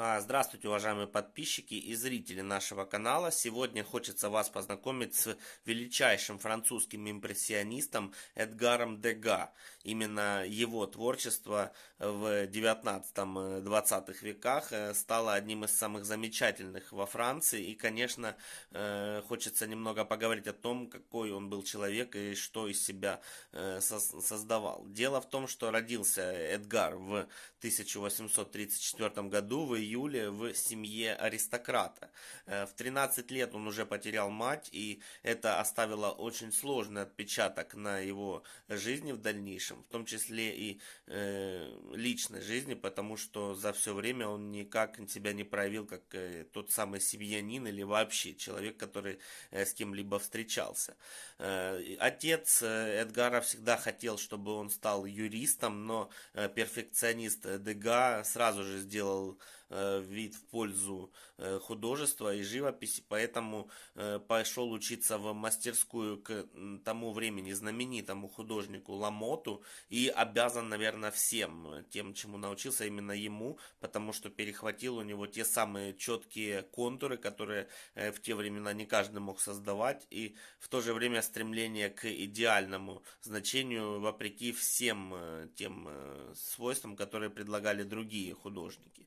А, здравствуйте, уважаемые подписчики и зрители нашего канала. Сегодня хочется вас познакомить с величайшим французским импрессионистом Эдгаром Дега. Именно его творчество в 19-20 э, веках э, стало одним из самых замечательных во Франции. И, конечно, э, хочется немного поговорить о том, какой он был человек и что из себя создавал. Дело в том, что родился Эдгар в 1834 году в июле в семье аристократа. Э, в 13 лет он уже потерял мать, и это оставило очень сложный отпечаток на его жизни в дальнейшем, в том числе и э, личной жизни, потому что за все время он никак себя не проявил как э, тот самый семьянин или вообще человек, который э, с кем-либо встречался. Э, отец э, Эдгара всегда хотел, чтобы он стал юристом, но э, перфекционист Дега сразу же сделал Э, вид в пользу э, художества и живописи, поэтому э, пошел учиться в мастерскую к тому времени знаменитому художнику Ламоту и обязан, наверное, всем тем, чему научился именно ему, потому что перехватил у него те самые четкие контуры, которые в те времена не каждый мог создавать, и в то же время стремление к идеальному значению вопреки всем тем свойствам, которые предлагали другие художники.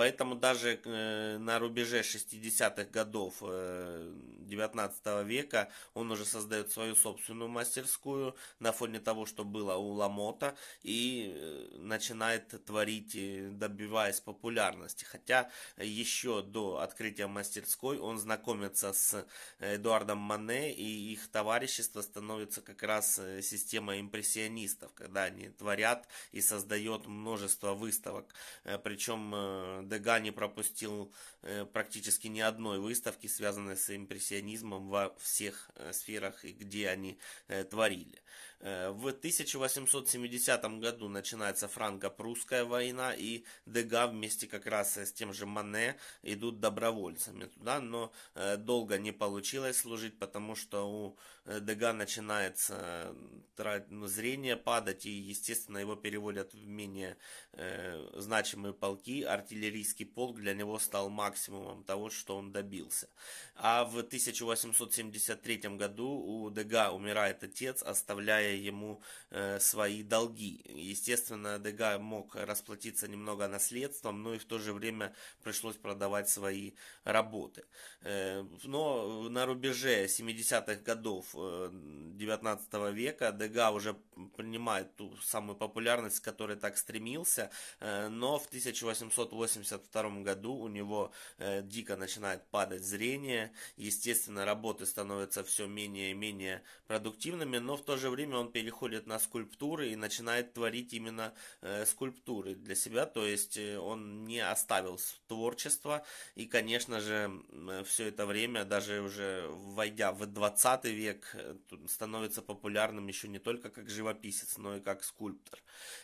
Поэтому даже э, на рубеже 60-х годов э, 19 века, он уже создает свою собственную мастерскую на фоне того, что было у Ламота, и э, начинает творить, добиваясь популярности. Хотя еще до открытия мастерской он знакомится с Эдуардом Мане, и их товарищество становится как раз э, системой импрессионистов, когда они творят и создает множество выставок. Э, причем Дега не пропустил практически ни одной выставки, связанной с импрессионистами сионизмом во всех э, сферах, где они э, творили. Э, в 1870 году начинается франко-прусская война, и Дега вместе как раз с тем же Мане идут добровольцами туда, но долго не получилось служить, потому что у Дега начинается ну, зрение падать, и, естественно, его переводят в менее э, значимые полки. Артиллерийский полк для него стал максимумом того, что он добился. А в 1000 1873 году у Дега умирает отец, оставляя ему э, свои долги. Естественно, Дега мог расплатиться немного наследством, но и в то же время пришлось продавать свои работы. Э, но на рубеже 70-х годов 19 э, века Дега уже принимает ту самую популярность, к которой так стремился, э, но в 1882 году у него э, дико начинает падать зрение, естественно, Естественно, работы становятся все менее и менее продуктивными, но в то же время он переходит на скульптуры и начинает творить именно э, скульптуры для себя, то есть э, он не оставил творчество, и, конечно же, э, все это время, даже уже войдя в 20 век, э, становится популярным еще не только как живописец, но и как скульптор.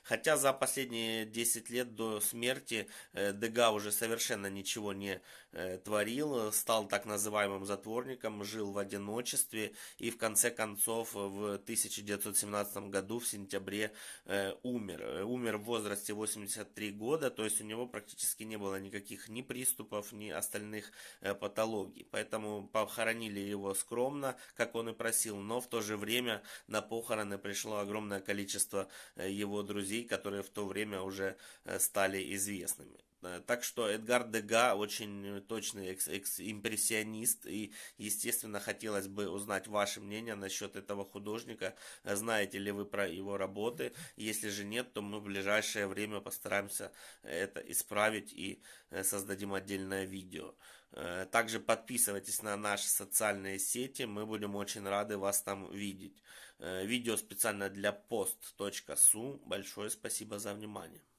Хотя за последние 10 лет до смерти Дега уже совершенно ничего не творил, стал так называемым затворником, затворником, жил в одиночестве и в конце концов в 1917 году в сентябре э, умер. Э, умер в возрасте 83 года, то есть у него практически не было никаких ни приступов, ни остальных э, патологий. Поэтому похоронили его скромно, как он и просил, но в то же время на похороны пришло огромное количество э, его друзей, которые в то время уже э, стали известными. Так что Эдгар Дега очень э, точный экс-импрессионист. И, естественно, хотелось бы узнать ваше мнение насчет этого художника. Знаете ли вы про его работы? Если же нет, то мы в ближайшее время постараемся это исправить и э, создадим отдельное видео. Э, также подписывайтесь на наши социальные сети, мы будем очень рады вас там видеть. Видео специально для post.su. Большое спасибо за внимание.